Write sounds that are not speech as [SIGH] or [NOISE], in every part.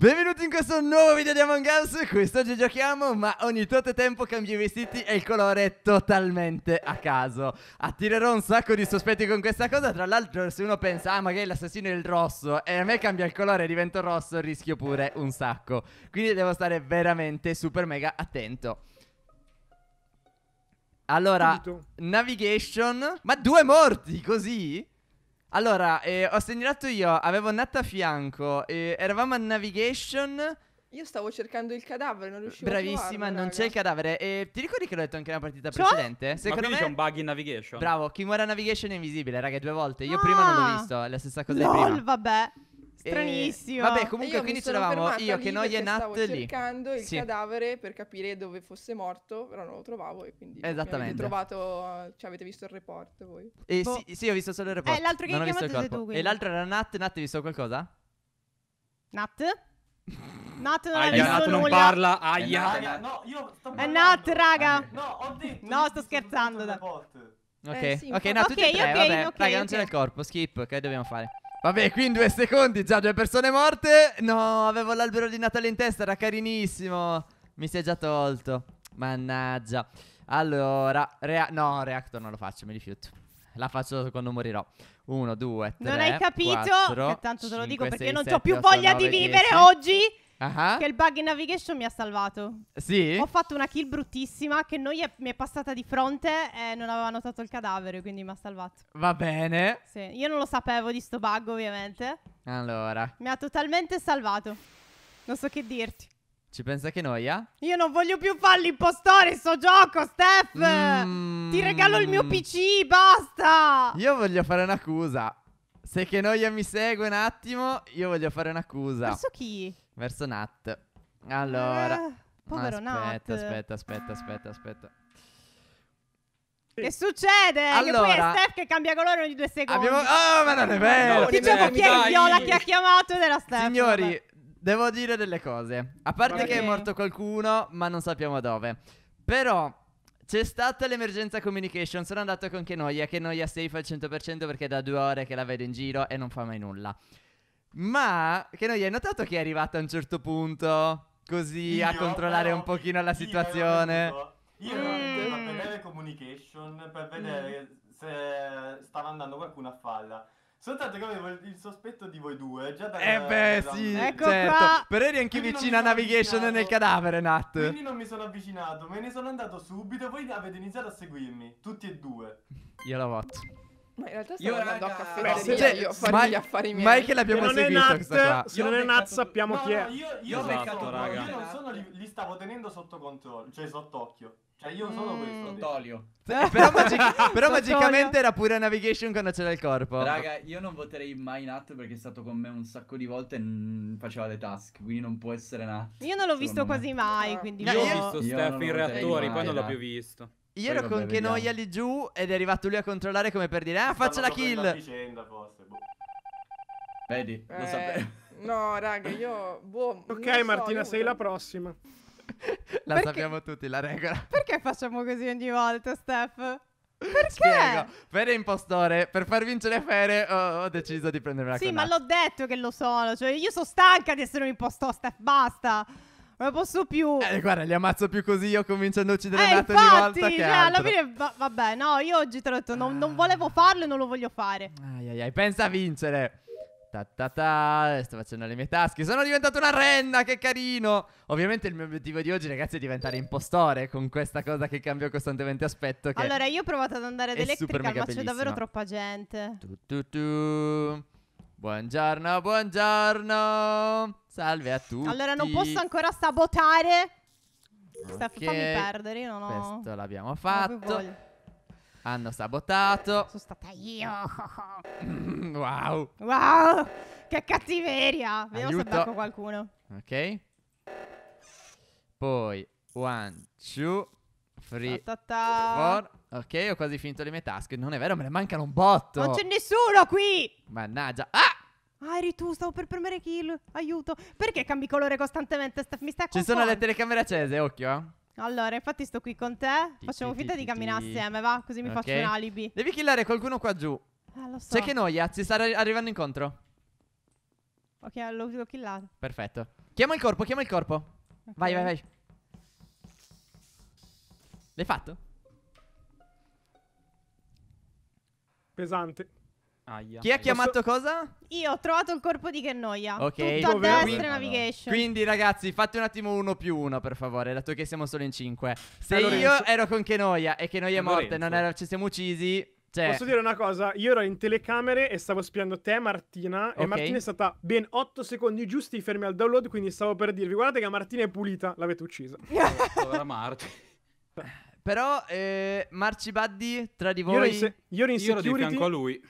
Benvenuti in questo nuovo video di Among Us, quest'oggi giochiamo ma ogni tot tempo cambio i vestiti e il colore totalmente a caso Attirerò un sacco di sospetti con questa cosa, tra l'altro se uno pensa ah magari l'assassino è il rosso e a me cambia il colore e divento rosso rischio pure un sacco Quindi devo stare veramente super mega attento Allora, navigation, ma due morti così? Allora, eh, ho segnalato io, avevo Nat a fianco, eh, eravamo a Navigation. Io stavo cercando il cadavere, non riuscivo Bravissima, a Bravissima, non raga. c'è il cadavere. E ti ricordi che l'ho detto anche nella partita Cioè? precedente? Secondo me c'è un bug in navigation. Bravo, chi muore a navigation è invisibile, raga, due volte. Io prima ah! non l'ho visto, è la stessa cosa di prima. LOL, vabbè. Eh, Stranissimo. E, vabbè, comunque, quindi c'eravamo io che noi e Nat lì. cercando il sì. cadavere per capire dove fosse morto, però non lo trovavo e quindi Esattamente. trovato, cioè avete visto il report voi. E eh, boh. sì, sì, ho visto solo il eh, report. Eh, l'altro che non hai visto il corpo. Tu, e l'altro era Nat, Nat hai visto qualcosa? Nat? [LAUGHS] Nat non, Aia, Nat non parla, aia. È Nat, no, io sto È Nat, raga. No, ho detto. No, sto scherzando. Ok, eh, sì, ok, no, okay, tutti e tre, okay, vabbè, okay, raga, okay. non c'è il corpo, skip, che dobbiamo fare? Vabbè, qui in due secondi già due persone morte. No, avevo l'albero di Natale in testa, era carinissimo. Mi si è già tolto. Mannaggia. Allora, rea no, reactor non lo faccio, mi rifiuto. La faccio quando morirò. Uno, due, tre. Non hai capito? Quattro, tanto te lo dico perché 6, non ho più voglia 9, di vivere 10. oggi. Uh-huh. Che il bug in navigation mi ha salvato. Sì? Ho fatto una kill bruttissima che noi è, mi è passata di fronte e non aveva notato il cadavere, quindi mi ha salvato. Va bene. Sì, io non lo sapevo di sto bug ovviamente. Allora. Mi ha totalmente salvato. Non so che dirti. Ci pensa che noia? Eh? Io non voglio più fare l'impostore in sto gioco, Steph! Mm. Ti regalo il mio PC, basta! Io voglio fare un'accusa. Se che noia mi segue un attimo, io voglio fare un'accusa. Verso chi? Verso Nat. Allora. Eh, povero aspetta, Nat. Aspetta, aspetta, aspetta, aspetta. Che succede? Allora, che poi è Steph che cambia colore ogni due secondi. Abbiamo... Oh, ma non è vero! No, Diciamo chi è il viola che ha chiamato ed Steph. Signori, vabbè. devo dire delle cose. A parte Perché? che è morto qualcuno, ma non sappiamo dove. Però... C'è stata l'emergenza communication, sono andato con Kenoia, Kenoia safe al 100% perché è da due ore che la vedo in giro e non fa mai nulla. Ma che noi hai notato che è arrivato a un certo punto così io, a controllare però, un pochino la situazione? Io ero mm. a vedere communication per vedere mm. se stava andando qualcuno a falla. Soltanto che avevo il sospetto di voi due già da Eh beh, da sì, ecco certo. Qua. Però eri anche vicino a navigation nel cadavere, Nat. Quindi non mi sono avvicinato, me ne sono andato subito, voi avete iniziato a seguirmi, tutti e due. Io la voto. Ma in realtà stavo io, andando raga, a caffetteria beh, se, io a fare gli affari miei. Ma è che l'abbiamo seguita questa qua. Se non è Nat sappiamo chi è. io, io ho esatto, beccato, raga. Io non sono, li, li stavo tenendo sotto controllo, cioè sott'occhio. Cioè io sono mm. questo. Tolio. però, [LAUGHS] magicamente era pure navigation quando c'era il corpo. Raga, io non voterei mai Nat perché è stato con me un sacco di volte e faceva le task, quindi non può essere Nat. Io non l'ho visto quasi mai, quindi... Io, ho visto Steph in reattori, poi non l'ho più visto. Io ero con che noia lì giù ed è arrivato lui a controllare come per dire Ah, faccio la kill. La vicenda, forse. Boh. Vedi, eh, lo sapevo. No, raga, io boh, Ok, so, Martina, sei la prossima. [LAUGHS] la Perché... sappiamo tutti la regola. [LAUGHS] Perché facciamo così ogni volta, Steph? [LAUGHS] Perché? Spiego. Fere impostore, per far vincere Fere ho, ho deciso di prendermi la Sì, connata. ma l'ho detto che lo sono, cioè io sono stanca di essere un impostore, Steph, basta. Ma posso più. Eh, guarda, li ammazzo più così. Io cominciando a uccidere eh, Nathan di volta che. Cioè, altro. alla fine, va- vabbè, no, io oggi te l'ho detto, non, ah. non volevo farlo e non lo voglio fare. Ai ai ai, pensa a vincere. Ta ta ta, sto facendo le mie tasche. Sono diventato una renna, che carino. Ovviamente il mio obiettivo di oggi, ragazzi, è diventare impostore con questa cosa che cambio costantemente aspetto. allora, io ho provato ad andare ad Electrical, ma c'è davvero troppa gente. Tu, tu, tu. Buongiorno, buongiorno. Salve a tutti. Allora non posso ancora sabotare. Okay. Steph, fammi perdere, io non ho... Questo l'abbiamo fatto. Hanno sabotato. Sono stata io. [LAUGHS] wow. Wow. Che cattiveria. Vediamo se becco qualcuno. Ok. Poi, one, two. Free ta ta ta. Ok, ho quasi finito le mie task. Non è vero, me ne mancano un botto. Non c'è nessuno qui. Mannaggia. Ah! Ah, eri tu, stavo per premere kill. Aiuto. Perché cambi colore costantemente? Sta, mi stai Ci sono le telecamere accese, occhio. Eh. Allora, infatti sto qui con te. Facciamo finta di camminare assieme, va? Così mi faccio un alibi. Devi killare qualcuno qua giù. Eh, lo so. C'è che noia, ci sta arrivando incontro. Ok, l'ho, l'ho killato. Perfetto. Chiama il corpo, chiama il corpo. Vai, vai, vai. L'hai fatto? Pesante. Aia. Chi ha chiamato Posso... cosa? Io ho trovato il corpo di Kennoia. Ok. Tutto Dove? a destra quindi, navigation. Quindi ragazzi, fate un attimo uno più uno per favore, dato che siamo solo in cinque. Se Lorenzo. io ero con Kennoia e che noia è morta e non era, ci siamo uccisi, cioè... Posso dire una cosa? Io ero in telecamere e stavo spiando te, Martina. Okay. E Martina è stata ben 8 secondi giusti fermi al download. Quindi stavo per dirvi: guardate che Martina è pulita, l'avete uccisa. [LAUGHS] Povera Martina. Però eh, Marci Buddy tra di voi. Io ero in, se- io ero in io ero di fianco a lui.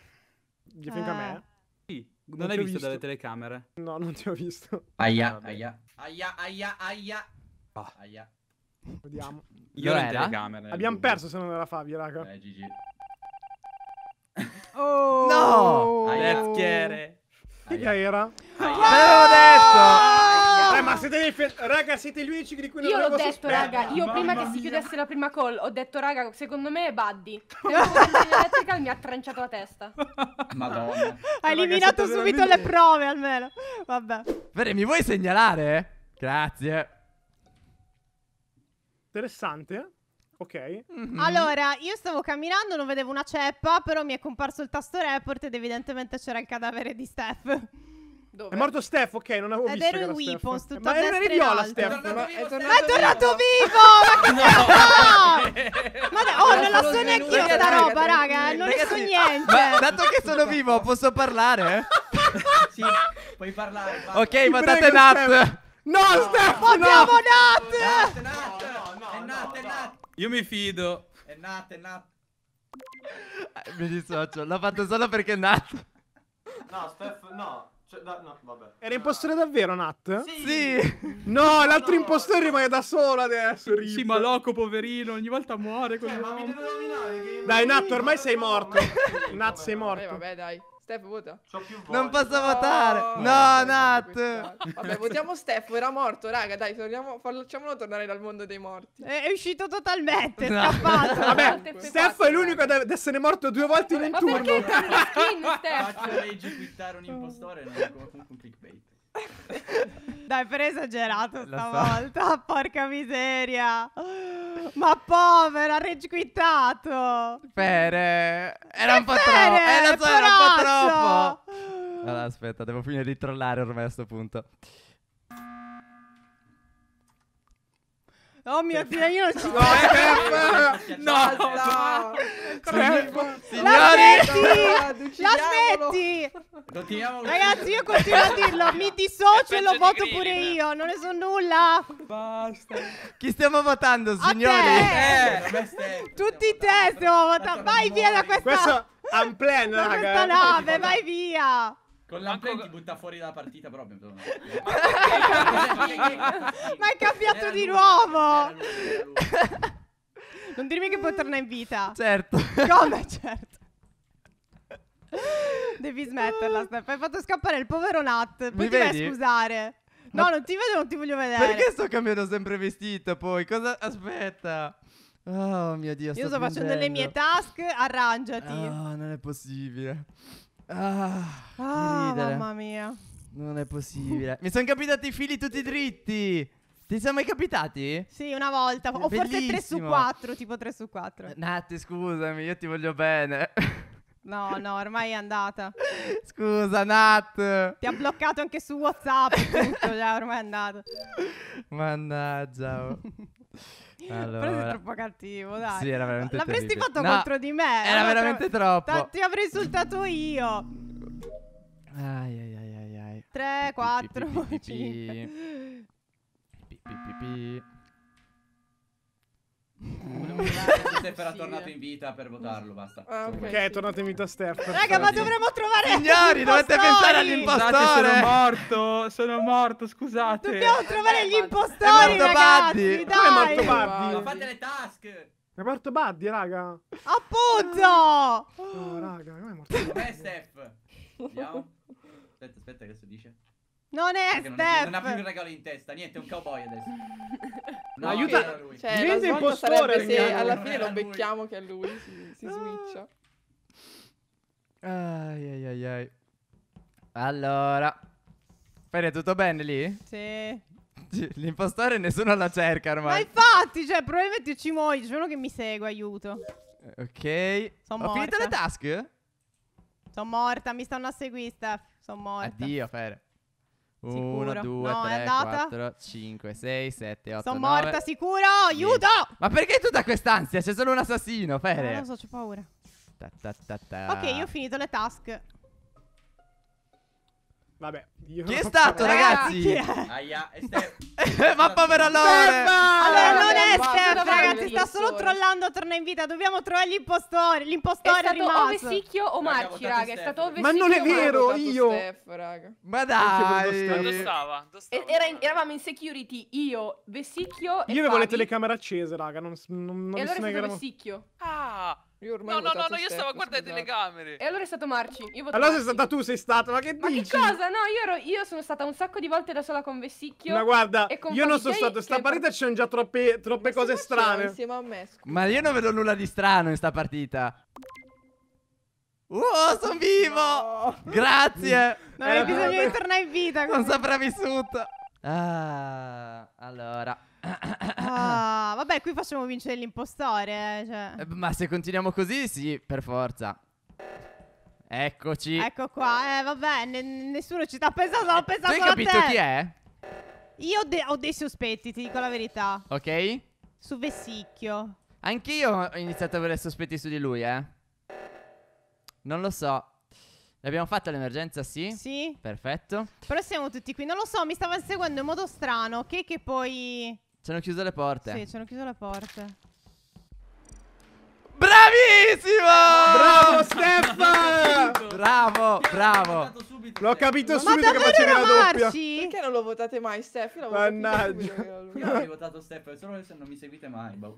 Di fianco a me? Eh. Sì. Non, non l'hai visto, visto dalle telecamere? No, non ti ho visto. Aia, aia, aia, aia, aia. Ah. Aia. Vediamo. Io ero in telecamere. Abbiamo lui. perso se non era Fabio, raga. Eh, GG. [LAUGHS] Oh! No! Let's get it. Che era? L'avevo detto! ma siete dei fe... Raga, siete gli unici di cui non Io l'ho detto, sospetto. raga. Io Mamma prima che si chiudesse la prima call, ho detto, raga, secondo me è Buddy. [LAUGHS] elettrical mi ha tranciato la testa. Madonna. Ha eliminato raga, subito veramente... le prove, almeno. Vabbè. Vere, mi vuoi segnalare? Grazie. Interessante, Ok. Mm -hmm. Allora, io stavo camminando, non vedevo una ceppa, però mi è comparso il tasto report ed evidentemente c'era il cadavere di Steph. Dove? È morto Steph, ok, non avevo è visto. È vero in Weapons, tutto Ma era viola Steph. Ma è tornato vivo! Ma che [LAUGHS] no! Ma oh, non la so neanche io sta roba, raga, eh, non ne so niente. Ma dato che sono vivo, posso parlare? [LAUGHS] Sì, puoi parlare. Ok, patate Nat. No, Steph, no! Abbiamo No, no, no, È Nat, è Nat! Io mi fido. È Nat, è Nat. Mi dissocio, l'ho fatto solo perché è Nat. No, Steph, no. Cioè, da, no, vabbè. Era impostore davvero, Nat? Sì! sì. No, l'altro no, impostore no. rimane da solo adesso. Rip. Sì, ma loco, poverino, ogni volta muore. Cioè, ma mi deve nominare. Dai, Nat, ormai sei morto. Nat, sei eh, morto. Eh, vabbè, dai. Steph vota. Non posso oh, votare. No, Nat. Vabbè, votiamo Steph, era morto, raga, dai, torniamo, facciamolo tornare dal mondo dei morti. È, uscito totalmente, no. scappato. [LAUGHS] Vabbè, Steph è l'unico ad essere morto due volte in un turno. ma turno. Perché skin, [LAUGHS] Steph? Faccio legge quittare un impostore, non è comunque un clickbait. Dai, per esagerato stavolta, [LAUGHS] porca miseria. Ma povera, reggiquitato. Fere. Eh, era un po' troppo. Era, era un po' troppo. Allora, aspetta, devo finire di trollare ormai a questo punto. Oh mio Dio, io non ci no, credo. Eh, eh, eh. No, no, no. Signori, Signori. l'aspetti. Continuiamo Ragazzi, io continuo a dirlo, mi dissocio e lo voto pure io, non ne so nulla. Basta. Chi stiamo votando, signori? Tutti te stiamo votando. Vai via da questa Questo Amplen, raga. Da questa nave, vai via. Con l'Amplen ti butta fuori dalla partita proprio. [LAUGHS] Cioè, ma, ma è cambiato di nuovo. Era lui, era lui, era [LAUGHS] Non dirmi che puoi tornare in vita. Certo. Come [LAUGHS] certo? Devi smetterla, Steph. Hai fatto scappare il povero Nat. Poi Mi ti vai a scusare. Ma no, non ti vedo, non ti voglio vedere. Perché sto cambiando sempre vestito poi? Cosa... Aspetta. Oh mio Dio, Io sto piangendo. facendo le mie task, arrangiati. No, oh, ah, non è possibile. Ah. ah. Non è possibile. Mi sono capitati i fili tutti dritti. Ti siamo mai capitati? Sì, una volta. O forse 3 su 4, tipo 3 su 4. Natti, scusami, io ti voglio bene. No, no, ormai è andata. Scusa, Nat. Ti ha bloccato anche su WhatsApp. Tutto, già, cioè, ormai è andata. Mannaggia. Allora, oh. Però sei troppo cattivo, dai. Sì, era veramente L'avresti terribile. fatto no, contro di me. Era, era eh, veramente tro- troppo. ti avrei insultato io. Ai, ai, ai. 3, 4, 5. Volevo [LAUGHS] Steph era tornato in vita per votarlo, basta. Ah, ok, è tornato in vita Steph. Raga, ma dovremmo trovare Signori, dovete pensare all'impostore. Sono morto, sono morto, scusate. Dobbiamo trovare gli eh, impostori, ragazzi, dai. è morto Buddy? Ma fate le task. È morto Buddy, raga. Appunto! No, oh, raga, come è morto Buddy? Steph. Andiamo. Aspetta, aspetta, si dice. Non è Perché Steph! Non, ha più il regalo in testa, niente, è un cowboy adesso. [LAUGHS] No, aiuta! Cioè, Diventa impostore! Se alla fine lo becchiamo che è lui, si, si ah. switcha. Ai ai ai ai. Allora. Fede, tutto bene lì? Sì. L'impostore nessuno la cerca ormai. Ma infatti, cioè, probabilmente io ci muoio. C'è uno che mi segue, aiuto. Eh, ok. Sono Ho morta. finito le task? Sono morta, mi stanno a seguire, Steph. Sono morta. Addio, Fer. 1, 2, No, è 3, andata. 4, 5, 6, 7, 8, Sono 9 morta sicuro, aiuto! Ma perché tutta quest'ansia? C'è solo un assassino, Fere. Non lo so, c'ho paura. Ta, ta, ta, ta. Ok, io ho finito le task. Vabbè, io Chi è [LAUGHS] stato, ragazzi? Aia, è Steph. [LAUGHS] Mappa per allora. non è Steph, ragazzi, sta solo trollando, torna in vita. Dobbiamo trovare l'impostore. L'impostore è, rimasto. È stato o Marchi, raga. È stato Ma non è vero, io. Ma dai. Ma dove stava? Dove stava? Era in, eravamo in security, io, Vessicchio e Io avevo Fabi. le telecamere accese, raga. Non, non, non e allora è stato Vessicchio. Ah. Io ormai no, no, no, no, io stavo a guardare le telecamere. E allora è stato Marci. Io allora sei stata tu, sei stata. Ma che ma dici? Che cosa? No, io, ero, io, sono stata un sacco di volte da sola con Vessicchio. Ma guarda, io non sono stato. Sta partita ci già troppe, troppe cose strane. Insieme a me. Ma io non vedo nulla di strano in sta partita. Oh, sono vivo! No. Grazie! [LAUGHS] Non avevi bisogno di tornare in vita. Così. Non sopravvissuta. Ah, allora. Ah, vabbè, qui facciamo vincere l'impostore. Eh, cioè. Eh, ma se continuiamo così, sì, per forza. Eccoci. Ecco qua, eh, vabbè, ne- nessuno ci sta pensando, ho eh, Tu pensato hai solo a capito te. chi è? Io de- ho dei sospetti, ti dico la verità. Ok? Su Vessicchio. Anch'io ho iniziato a avere sospetti su di lui, eh. Non lo so. L'abbiamo fatta l'emergenza, sì? Sì? Perfetto. Però siamo tutti qui. Non lo so, mi stava seguendo in modo strano. Che che poi... Ci hanno chiuso le porte. Sì, ci hanno chiuso le porte. Bravissimo! Bravo Stefan! bravo, bravo. L'ho capito subito che faceva la doppia. Perché non lo votate mai Stefan? Mannaggia. Io non [LAUGHS] ho votato Stefan, solo se non mi seguite mai. Boh.